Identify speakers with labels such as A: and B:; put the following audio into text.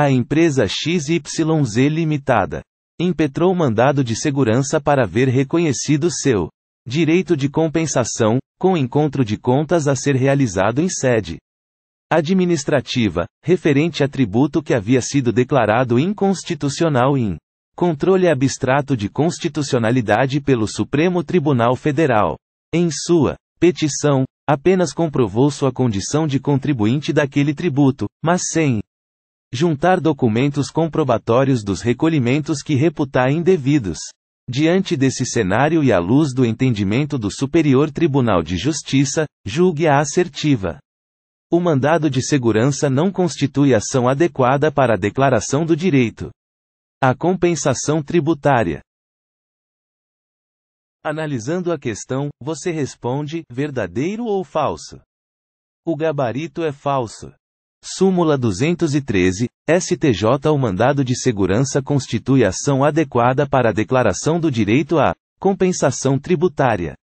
A: A empresa XYZ Limitada impetrou mandado de segurança para ver reconhecido seu direito de compensação, com encontro de contas a ser realizado em sede administrativa, referente a tributo que havia sido declarado inconstitucional em controle abstrato de constitucionalidade pelo Supremo Tribunal Federal. Em sua petição, apenas comprovou sua condição de contribuinte daquele tributo, mas sem Juntar documentos comprobatórios dos recolhimentos que reputar indevidos. Diante desse cenário e à luz do entendimento do Superior Tribunal de Justiça, julgue a assertiva. O mandado de segurança não constitui ação adequada para a declaração do direito. A compensação tributária. Analisando a questão, você responde: verdadeiro ou falso? O gabarito é falso. Súmula 213, STJ O mandado de segurança constitui ação adequada para a declaração do direito à compensação tributária.